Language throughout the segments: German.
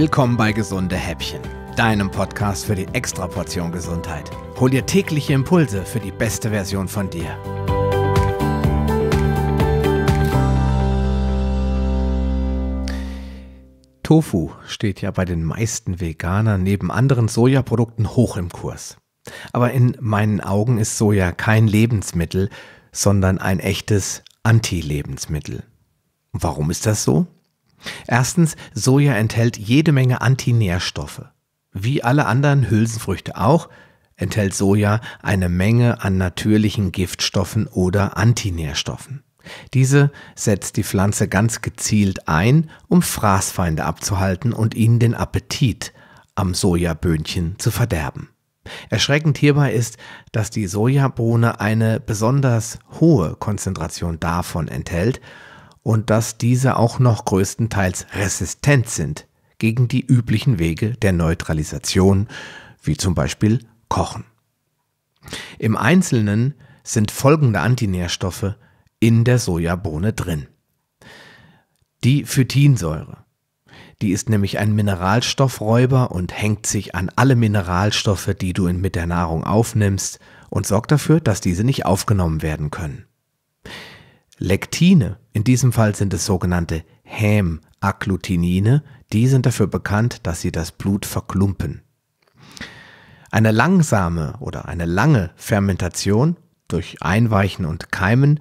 Willkommen bei Gesunde Häppchen, deinem Podcast für die Extraportion Gesundheit. Hol dir tägliche Impulse für die beste Version von dir. Tofu steht ja bei den meisten Veganern neben anderen Sojaprodukten hoch im Kurs. Aber in meinen Augen ist Soja kein Lebensmittel, sondern ein echtes Anti-Lebensmittel. Warum ist das so? Erstens, Soja enthält jede Menge Antinährstoffe. Wie alle anderen Hülsenfrüchte auch, enthält Soja eine Menge an natürlichen Giftstoffen oder Antinährstoffen. Diese setzt die Pflanze ganz gezielt ein, um Fraßfeinde abzuhalten und ihnen den Appetit am Sojaböhnchen zu verderben. Erschreckend hierbei ist, dass die Sojabohne eine besonders hohe Konzentration davon enthält und dass diese auch noch größtenteils resistent sind gegen die üblichen Wege der Neutralisation, wie zum Beispiel Kochen. Im Einzelnen sind folgende Antinährstoffe in der Sojabohne drin. Die Phytinsäure. Die ist nämlich ein Mineralstoffräuber und hängt sich an alle Mineralstoffe, die du mit der Nahrung aufnimmst und sorgt dafür, dass diese nicht aufgenommen werden können. Lektine, in diesem Fall sind es sogenannte Hämagglutinine, die sind dafür bekannt, dass sie das Blut verklumpen. Eine langsame oder eine lange Fermentation durch Einweichen und Keimen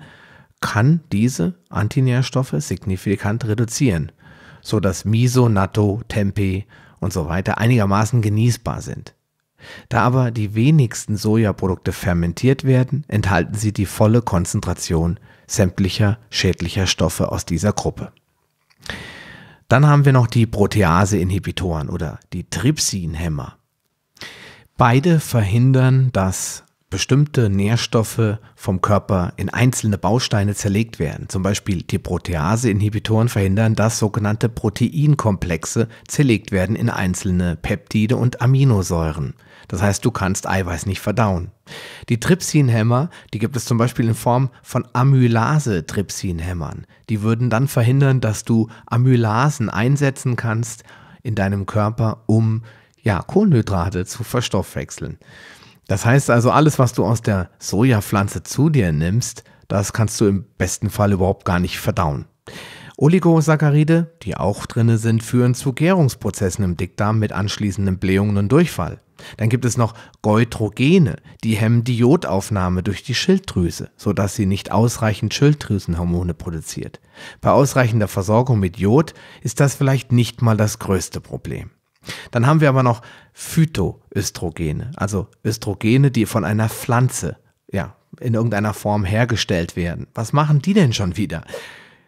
kann diese Antinährstoffe signifikant reduzieren, so dass Miso, Natto, Tempeh und so weiter einigermaßen genießbar sind. Da aber die wenigsten Sojaprodukte fermentiert werden, enthalten sie die volle Konzentration sämtlicher schädlicher Stoffe aus dieser Gruppe. Dann haben wir noch die Protease-Inhibitoren oder die trypsin Trypsinhämmer. Beide verhindern, dass bestimmte Nährstoffe vom Körper in einzelne Bausteine zerlegt werden. Zum Beispiel die Protease-Inhibitoren verhindern, dass sogenannte Proteinkomplexe zerlegt werden in einzelne Peptide und Aminosäuren. Das heißt, du kannst Eiweiß nicht verdauen. Die Trypsinhämmer, die gibt es zum Beispiel in Form von Amylase-Trypsinhämmern. Die würden dann verhindern, dass du Amylasen einsetzen kannst in deinem Körper, um ja, Kohlenhydrate zu verstoffwechseln. Das heißt also, alles, was du aus der Sojapflanze zu dir nimmst, das kannst du im besten Fall überhaupt gar nicht verdauen. Oligosaccharide, die auch drinne sind, führen zu Gärungsprozessen im Dickdarm mit anschließenden Blähungen und Durchfall. Dann gibt es noch Goitrogene, die hemmen die Jodaufnahme durch die Schilddrüse, sodass sie nicht ausreichend Schilddrüsenhormone produziert. Bei ausreichender Versorgung mit Jod ist das vielleicht nicht mal das größte Problem. Dann haben wir aber noch Phytoöstrogene, also Östrogene, die von einer Pflanze ja, in irgendeiner Form hergestellt werden. Was machen die denn schon wieder?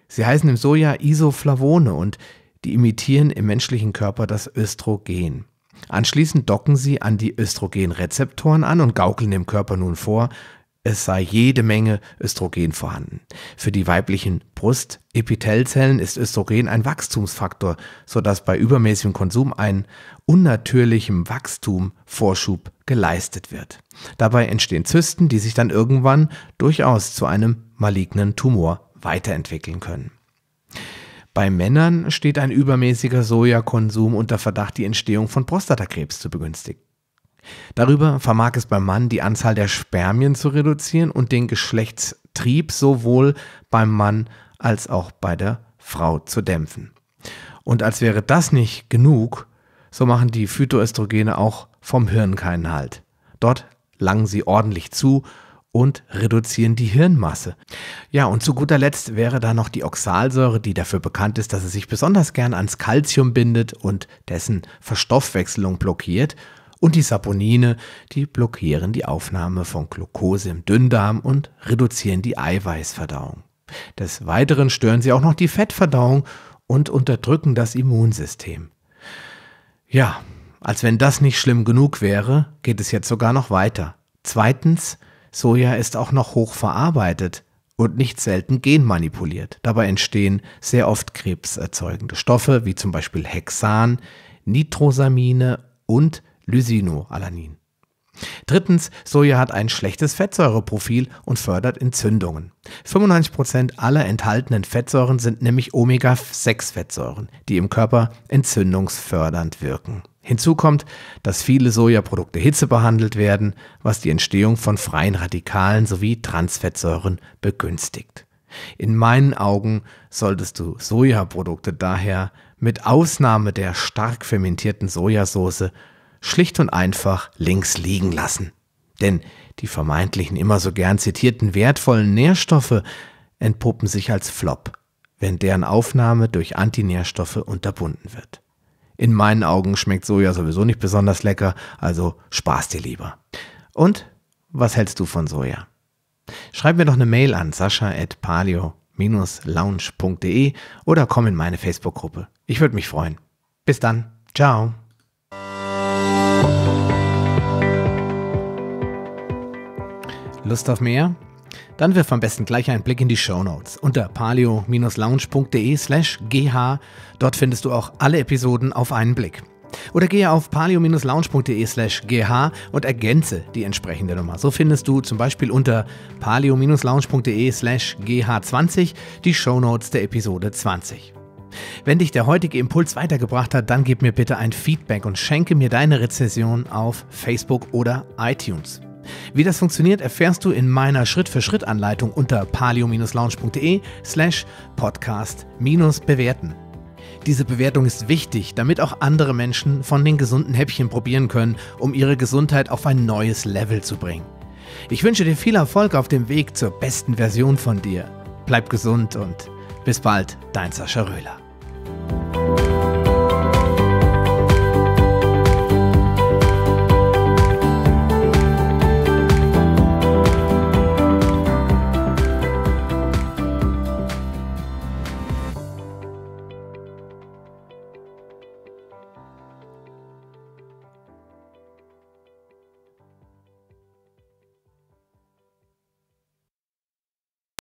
Sie heißen im Soja Isoflavone und die imitieren im menschlichen Körper das Östrogen. Anschließend docken sie an die Östrogenrezeptoren an und gaukeln dem Körper nun vor, es sei jede Menge Östrogen vorhanden. Für die weiblichen Brustepithelzellen ist Östrogen ein Wachstumsfaktor, sodass bei übermäßigem Konsum ein unnatürlichem Wachstum Vorschub geleistet wird. Dabei entstehen Zysten, die sich dann irgendwann durchaus zu einem malignen Tumor weiterentwickeln können. Bei Männern steht ein übermäßiger Sojakonsum unter Verdacht, die Entstehung von Prostatakrebs zu begünstigen. Darüber vermag es beim Mann die Anzahl der Spermien zu reduzieren und den Geschlechtstrieb sowohl beim Mann als auch bei der Frau zu dämpfen. Und als wäre das nicht genug, so machen die Phytoöstrogene auch vom Hirn keinen Halt. Dort langen sie ordentlich zu und reduzieren die Hirnmasse. Ja, und zu guter Letzt wäre da noch die Oxalsäure, die dafür bekannt ist, dass sie sich besonders gern ans Kalzium bindet und dessen Verstoffwechselung blockiert und die Saponine, die blockieren die Aufnahme von Glucose im Dünndarm und reduzieren die Eiweißverdauung. Des Weiteren stören sie auch noch die Fettverdauung und unterdrücken das Immunsystem. Ja, als wenn das nicht schlimm genug wäre, geht es jetzt sogar noch weiter. Zweitens, Soja ist auch noch hoch verarbeitet und nicht selten genmanipuliert. Dabei entstehen sehr oft krebserzeugende Stoffe wie zum Beispiel Hexan, Nitrosamine und Lysinoalanin. Drittens, Soja hat ein schlechtes Fettsäureprofil und fördert Entzündungen. 95% aller enthaltenen Fettsäuren sind nämlich Omega-6-Fettsäuren, die im Körper entzündungsfördernd wirken. Hinzu kommt, dass viele Sojaprodukte hitzebehandelt werden, was die Entstehung von freien Radikalen sowie Transfettsäuren begünstigt. In meinen Augen solltest du Sojaprodukte daher mit Ausnahme der stark fermentierten Sojasauce schlicht und einfach links liegen lassen. Denn die vermeintlichen immer so gern zitierten wertvollen Nährstoffe entpuppen sich als Flop, wenn deren Aufnahme durch Antinährstoffe unterbunden wird. In meinen Augen schmeckt Soja sowieso nicht besonders lecker, also spaß dir lieber. Und was hältst du von Soja? Schreib mir doch eine Mail an sascha.palio-lounge.de oder komm in meine Facebook-Gruppe. Ich würde mich freuen. Bis dann. Ciao. Lust auf mehr? Dann wirf am besten gleich einen Blick in die Show Notes unter palio loungede slash gh. Dort findest du auch alle Episoden auf einen Blick. Oder gehe auf palio loungede slash gh und ergänze die entsprechende Nummer. So findest du zum Beispiel unter palio loungede slash gh20 die Show Notes der Episode 20. Wenn dich der heutige Impuls weitergebracht hat, dann gib mir bitte ein Feedback und schenke mir deine Rezession auf Facebook oder iTunes. Wie das funktioniert, erfährst du in meiner Schritt-für-Schritt-Anleitung unter palio-lounge.de slash podcast-bewerten. Diese Bewertung ist wichtig, damit auch andere Menschen von den gesunden Häppchen probieren können, um ihre Gesundheit auf ein neues Level zu bringen. Ich wünsche dir viel Erfolg auf dem Weg zur besten Version von dir. Bleib gesund und bis bald, dein Sascha Röhler.